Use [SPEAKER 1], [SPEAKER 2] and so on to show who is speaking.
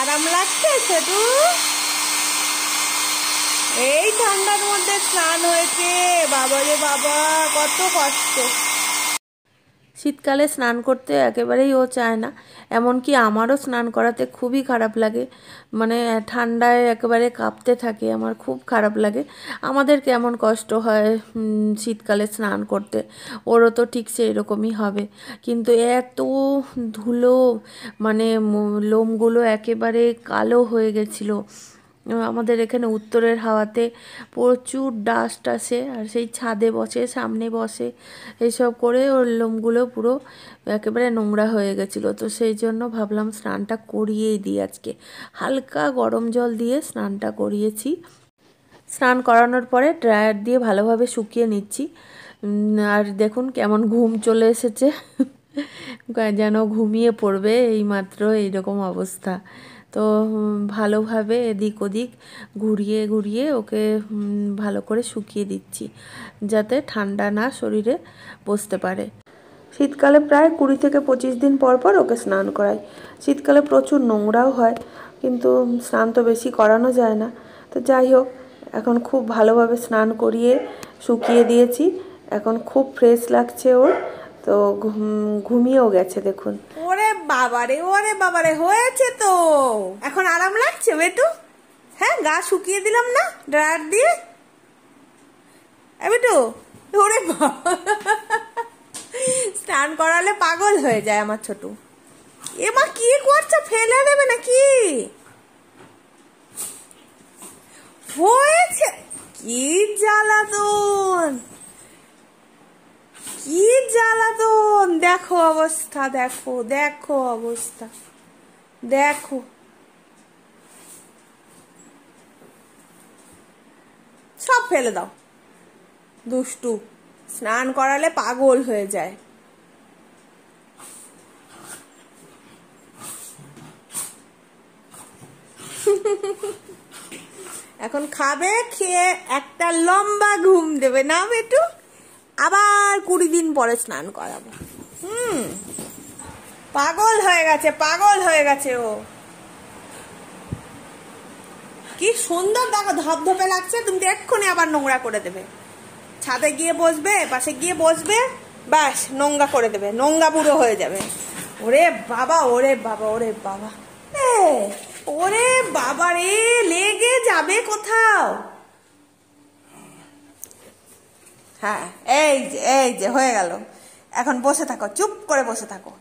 [SPEAKER 1] আরাম লাগছে
[SPEAKER 2] সেটু এই ঠান্ডার মধ্যে স্নান হয়েছে বাবা রে বাবা কত কষ্ট শীতকালে স্নান করতে একেবারেই ও চায় না এমনকি আমারও স্নান করাতে খুবই খারাপ লাগে মানে ঠান্ডায় একেবারে কাঁপতে থাকে আমার খুব খারাপ লাগে আমাদের কেমন কষ্ট হয় শীতকালে স্নান করতে ওরও তো ঠিক সেই রকমই হবে কিন্তু এত ধুলো মানে লোমগুলো একেবারে কালো হয়ে গেছিলো আমাদের এখানে উত্তরের হাওয়াতে প্রচুর ডাস্ট আসে আর সেই ছাদে বসে সামনে বসে এইসব করে ওর লোমগুলো পুরো একেবারে নোংরা হয়ে গেছিলো তো সেই জন্য ভাবলাম স্নানটা করিয়েই দিই আজকে হালকা গরম জল দিয়ে স্নানটা করিয়েছি স্নান করানোর পরে ড্রায়ার দিয়ে ভালোভাবে শুকিয়ে নিচ্ছি আর দেখুন কেমন ঘুম চলে এসেছে যেন ঘুমিয়ে পড়বে এই মাত্র এইরকম অবস্থা তো ভালোভাবে এদিক ওদিক ঘুরিয়ে ঘুরিয়ে ওকে ভালো করে শুকিয়ে দিচ্ছি যাতে ঠান্ডা না শরীরে বসতে পারে শীতকালে প্রায় কুড়ি থেকে
[SPEAKER 1] পঁচিশ দিন পর পর ওকে স্নান করাই শীতকালে প্রচুর নোংরাও হয় কিন্তু স্নান তো বেশি করানো যায় না তো যাই হোক এখন খুব ভালোভাবে স্নান করিয়ে শুকিয়ে দিয়েছি এখন খুব ফ্রেশ লাগছে ওর তো ঘুমিয়েও গেছে দেখুন ওরে বাবারে ওরে বাবারে হয়েছে তো এখন আরাম লাগছে বেটু হ্যাঁ গা শুকিয়ে দিলাম না ড্রায়ার দিয়ে বেটু ওরে স্নান করালে পাগল হয়ে যায় আমার এ মা কি করছে ফেলে দেবে নাকি হয়েছে কি জ্বালা তো জ্বালাতন দেখো অবস্থা দেখো দেখো অবস্থা দেখো সব ফেলে দাও দুষ্টু স্নান করালে পাগল হয়ে যায় এখন খাবে খেয়ে একটা লম্বা ঘুম দেবে না বেটু আবার কুড়ি দিন পরে স্নান করাবো হুম পাগল হয়ে গেছে পাগল হয়ে গেছে ও কি সুন্দর দেখো ধপধপে লাগছে তুমি এক্ষুনি আবার নোংরা করে দেবে ছাদে গিয়ে বসবে পাশে গিয়ে বসবে ব্যাস নোংরা করে দেবে নোংরা বুড়ো হয়ে যাবে ওরে বাবা ওরে বাবা ওরে বাবা ওরে বাবা রে লেগে যাবে কোথাও হ্যাঁ এই যে এই যে হয়ে গেল এখন বসে থাকো চুপ করে বসে থাকো